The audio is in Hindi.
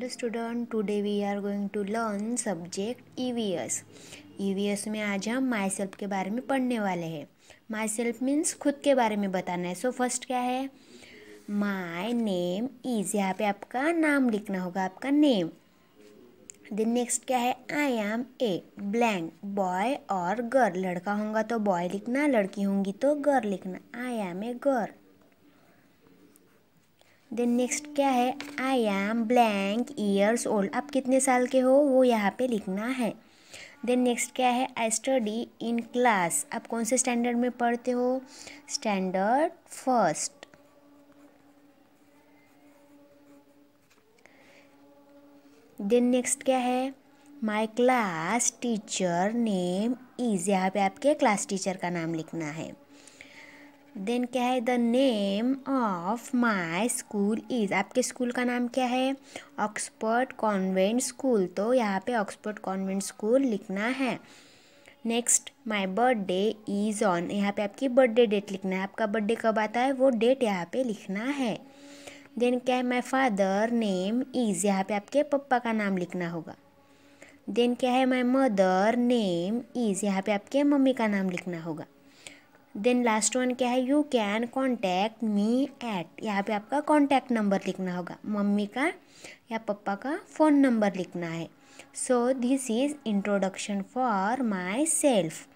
hello student today we are going to learn subject EVS EVS में आज हम माई सेल्फ के बारे में पढ़ने वाले हैं माई सेल्फ मीन्स खुद के बारे में बताना है सो so, फर्स्ट क्या है माई नेम इज यहाँ पे आपका नाम लिखना होगा आपका नेम देन नेक्स्ट क्या है I am a blank boy और गर्ल लड़का होगा तो बॉय लिखना लड़की होंगी तो गर्ल लिखना I am a girl then next क्या है I am blank years old आप कितने साल के हो वो यहाँ पे लिखना है देन नेक्स्ट क्या है आई स्टडी इन क्लास आप कौन से स्टैंडर्ड में पढ़ते हो स्टैंडर्ड फर्स्ट देन नेक्स्ट क्या है my class teacher name is यहाँ पे आपके क्लास टीचर का नाम लिखना है देन क्या है the name of my school is आपके स्कूल का नाम क्या है ऑक्सफर्ड कॉन्वेंट स्कूल तो यहाँ पे ऑक्सफर्ड कॉन्वेंट स्कूल लिखना है next my birthday is on यहाँ पे आपकी बर्थडे डेट लिखना है आपका बर्थडे कब आता है वो डेट यहाँ पे लिखना है देन क्या है माई फादर नेम इज़ यहाँ पे आपके पप्पा का नाम लिखना होगा देन क्या है माई मदर नेम इज़ यहाँ पे आपके मम्मी का नाम लिखना होगा देन लास्ट वन क्या है you can contact me at यहाँ पे आपका कॉन्टैक्ट नंबर लिखना होगा मम्मी का या पप्पा का फ़ोन नंबर लिखना है so this is introduction for my self